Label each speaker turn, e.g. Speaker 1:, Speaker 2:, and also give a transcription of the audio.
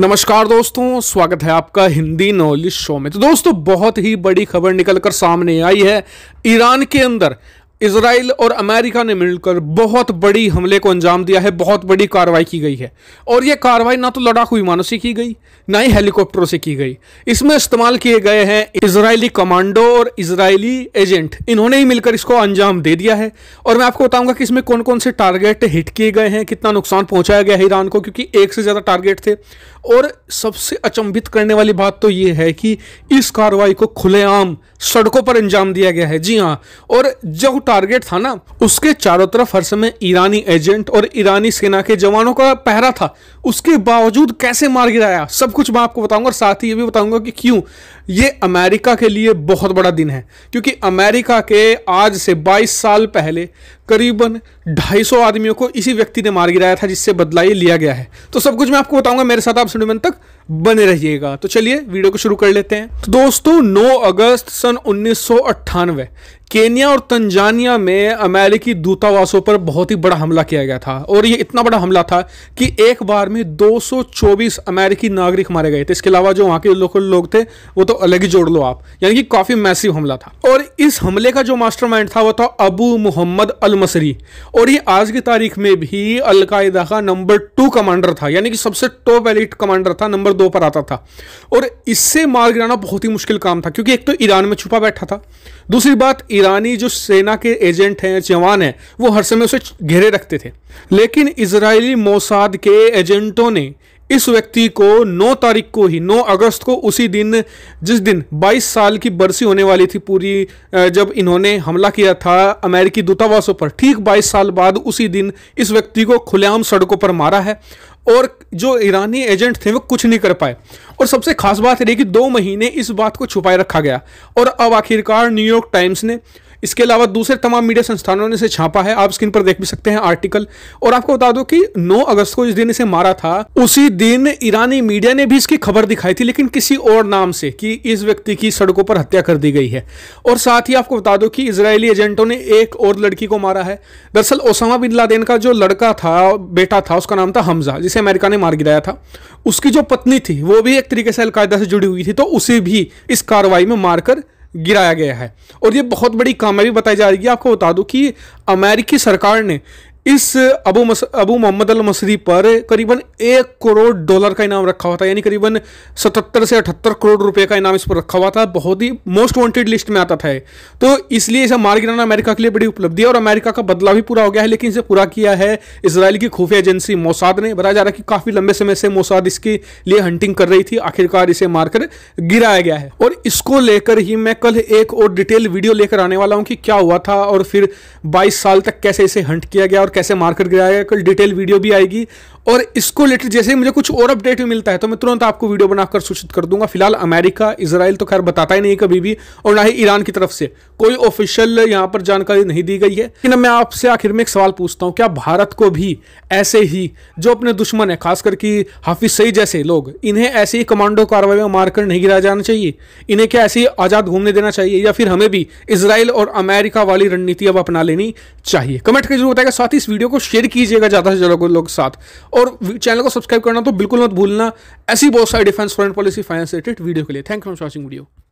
Speaker 1: नमस्कार दोस्तों स्वागत है आपका हिंदी नॉलेज शो में तो दोस्तों बहुत ही बड़ी खबर निकलकर सामने आई है ईरान के अंदर इसराइल और अमेरिका ने मिलकर बहुत बड़ी हमले को अंजाम दिया है बहुत बड़ी कार्रवाई की गई है और यह कार्रवाई ना तो लड़ाकू विमानों से की गई ना ही हेलीकॉप्टरों से की गई इसमें इस्तेमाल किए गए हैं इसराइली कमांडो और इसराइली एजेंट इन्होंने ही मिलकर इसको अंजाम दे दिया है और मैं आपको बताऊंगा कि इसमें कौन कौन से टारगेट हिट किए गए हैं कितना नुकसान पहुंचाया गया है ईरान को क्योंकि एक से ज़्यादा टारगेट थे और सबसे अचंभित करने वाली बात तो यह है कि इस कार्रवाई को खुलेआम सड़कों पर अंजाम दिया गया है जी हाँ और जब टारगेट था ना उसके चारों तरफ हर समय ईरानी एजेंट और ईरानी सेना के जवानों का पहरा था उसके बावजूद कैसे मार गिराया सब कुछ मैं आपको बताऊंगा और साथ ही ये भी बताऊंगा कि क्यों ये अमेरिका के लिए बहुत बड़ा दिन है क्योंकि अमेरिका के आज से 22 साल पहले करीबन 250 आदमियों को इसी व्यक्ति ने मार गिराया था जिससे बदला लिया गया है तो सब कुछ मैं आपको बताऊंगा मेरे साथ आप सुनने तक बने रहिएगा तो चलिए वीडियो को शुरू कर लेते हैं तो दोस्तों 9 अगस्त सन उन्नीस केन्या और तंजानिया में अमेरिकी दूतावासों पर बहुत ही बड़ा हमला किया गया था और ये इतना बड़ा हमला था कि एक बार में 224 अमेरिकी नागरिक मारे गए थे इसके अलावा जो वहाँ के लोकल लोग थे वो तो अलग ही जोड़ लो आप यानी कि काफ़ी मैसिव हमला था और इस हमले का जो मास्टरमाइंड था वो था अबू मोहम्मद अल मसरी और ये आज की तारीख में भी अलकायदा का नंबर टू कमांडर था यानी कि सबसे टॉप एलिट कमांडर था नंबर दो पर आता था और इससे मार गिराना बहुत ही मुश्किल काम था क्योंकि एक तो ईरान में छुपा बैठा था दूसरी बात ईरानी जो सेना के एजेंट हैं जवान हैं वो हर समय उसे घेरे रखते थे लेकिन इसराइली मोसाद के एजेंटों ने इस व्यक्ति को 9 तारीख को ही 9 अगस्त को उसी दिन जिस दिन 22 साल की बरसी होने वाली थी पूरी जब इन्होंने हमला किया था अमेरिकी दूतावासों पर ठीक 22 साल बाद उसी दिन इस व्यक्ति को खुलेआम सड़कों पर मारा है और जो ईरानी एजेंट थे वो कुछ नहीं कर पाए और सबसे खास बात रही कि दो महीने इस बात को छुपाए रखा गया और अब आखिरकार न्यूयॉर्क टाइम्स ने इसके अलावा दूसरे तमाम मीडिया संस्थानों ने इसे छापा है आप स्क्रीन पर देख भी सकते हैं आर्टिकल और आपको बता दो कि 9 अगस्त को जिस दिन इसे मारा था उसी दिन ईरानी मीडिया ने भी इसकी खबर दिखाई थी लेकिन किसी और नाम से कि इस व्यक्ति की सड़कों पर हत्या कर दी गई है और साथ ही आपको बता दो कि इसराइली एजेंटों ने एक और लड़की को मारा है दरअसल ओसामा बिन लादेन का जो लड़का था बेटा था उसका नाम था हमजा जिसे अमेरिका ने मार गिराया था उसकी जो पत्नी थी वो भी एक तरीके से अलकायदा से जुड़ी हुई थी तो उसे भी इस कार्रवाई में मारकर गिराया गया है और ये बहुत बड़ी कामयाबी बताई जा रही है आपको बता दूं कि अमेरिकी सरकार ने इस अबू मस, अबू मोहम्मद अल मसरी पर करीबन एक करोड़ डॉलर का इनाम रखा हुआ था यानी करीबन सतहत्तर से अठहत्तर करोड़ रुपए का इनाम इस पर रखा हुआ था बहुत ही मोस्ट वांटेड लिस्ट में आता था तो इसलिए इसे मार गिराना अमेरिका के लिए बड़ी उपलब्धि है और अमेरिका का बदला भी पूरा हो गया है लेकिन इसे पूरा किया है इसराइल की खुफिया एजेंसी मोसाद ने बताया जा रहा है कि काफ़ी लंबे समय से मोसाद इसके लिए हंटिंग कर रही थी आखिरकार इसे मारकर गिराया गया है और इसको लेकर ही मैं कल एक और डिटेल वीडियो लेकर आने वाला हूँ कि क्या हुआ था और फिर बाईस साल तक कैसे इसे हंट किया गया और कैसे मार्केट है कल डिटेल वीडियो भी आएगी और इसको रिलेटेड जैसे ही मुझे कुछ और अपडेट भी मिलता है तो मैं तुरंत आपको वीडियो बनाकर सूचित कर दूंगा फिलहाल अमेरिका इसराइल तो खैर बताता ही नहीं कभी भी और ना ही ईरान की तरफ से कोई ऑफिशियल यहाँ पर जानकारी नहीं दी गई है लेकिन मैं आपसे आखिर में एक सवाल पूछता हूँ क्या भारत को भी ऐसे ही जो अपने दुश्मन है खासकर कि हाफिज सई जैसे लोग इन्हें ऐसे ही कमांडो कार्रवाई में मारकर नहीं गिराया जाना चाहिए इन्हें क्या ऐसे ही आज़ाद घूमने देना चाहिए या फिर हमें भी इसराइल और अमेरिका वाली रणनीति अब अपना लेनी चाहिए कमेंट करके जरूर बताएगा साथ ही वीडियो को शेयर कीजिएगा ज़्यादा से ज़्यादा लोगों के साथ और चैनल को सब्सक्राइब करना तो बिल्कुल मत भूलना ऐसी बहुत सारी defence foreign policy finance related video के लिए thank you for watching video